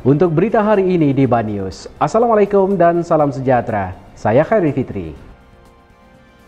Untuk berita hari ini di Banyus, Assalamualaikum dan salam sejahtera. Saya Khairi Fitri.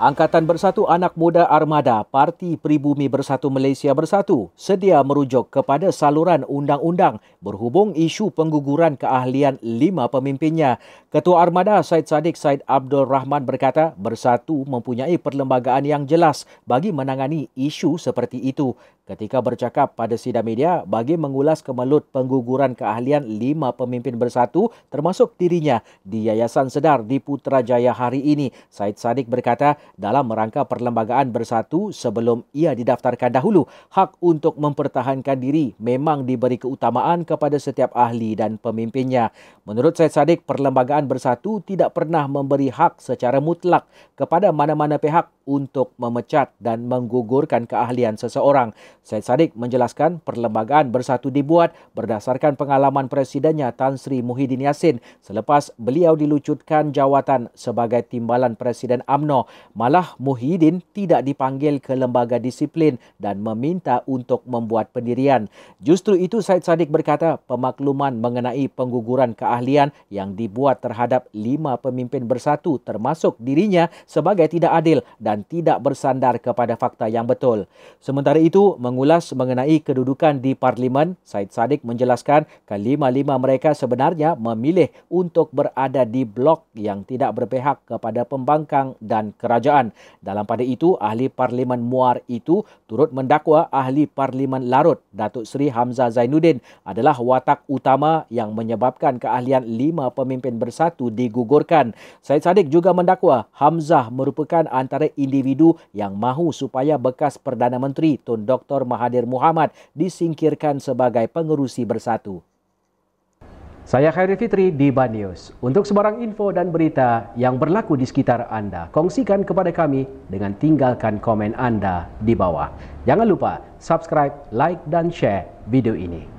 Angkatan Bersatu Anak Muda Armada Parti Pribumi Bersatu Malaysia Bersatu sedia merujuk kepada saluran undang-undang berhubung isu pengguguran keahlian lima pemimpinnya. Ketua Armada Said Sadiq Said Abdul Rahman berkata Bersatu mempunyai perlembagaan yang jelas bagi menangani isu seperti itu ketika bercakap pada sidang media bagi mengulas kemelut pengguguran keahlian lima pemimpin bersatu termasuk dirinya di Yayasan Sedar di Putrajaya hari ini. Said Sadik berkata dalam rangka perlembagaan bersatu sebelum ia didaftarkan dahulu, hak untuk mempertahankan diri memang diberi keutamaan kepada setiap ahli dan pemimpinnya. Menurut Said Sadik, perlembagaan bersatu tidak pernah memberi hak secara mutlak kepada mana-mana pihak untuk memecat dan menggugurkan keahlian seseorang. Syed Sadiq menjelaskan perlembagaan bersatu dibuat berdasarkan pengalaman presidennya Tan Sri Muhyiddin Yassin selepas beliau dilucutkan jawatan sebagai timbalan Presiden AMNO. Malah Muhyiddin tidak dipanggil ke lembaga disiplin dan meminta untuk membuat pendirian. Justru itu Syed Sadiq berkata pemakluman mengenai pengguguran keahlian yang dibuat terhadap lima pemimpin bersatu termasuk dirinya sebagai tidak adil dan tidak bersandar kepada fakta yang betul. Sementara itu, mengulas mengenai kedudukan di parlimen, Said Sadiq menjelaskan kelima-lima mereka sebenarnya memilih untuk berada di blok yang tidak berpihak kepada pembangkang dan kerajaan. Dalam pada itu, ahli parlimen Muar itu turut mendakwa ahli parlimen Larut, Datuk Seri Hamzah Zainuddin adalah watak utama yang menyebabkan keahlian lima pemimpin bersatu digugurkan. Said Sadiq juga mendakwa Hamzah merupakan antara individu yang mahu supaya bekas Perdana Menteri Tun Dr. Anwar Mahathir Muhammad disingkirkan sebagai pengerusi bersatu. Saya Khairi Fitri di Banyus. Untuk sebarang info dan berita yang berlaku di sekitar anda, kongsikan kepada kami dengan tinggalkan komen anda di bawah. Jangan lupa subscribe, like dan share video ini.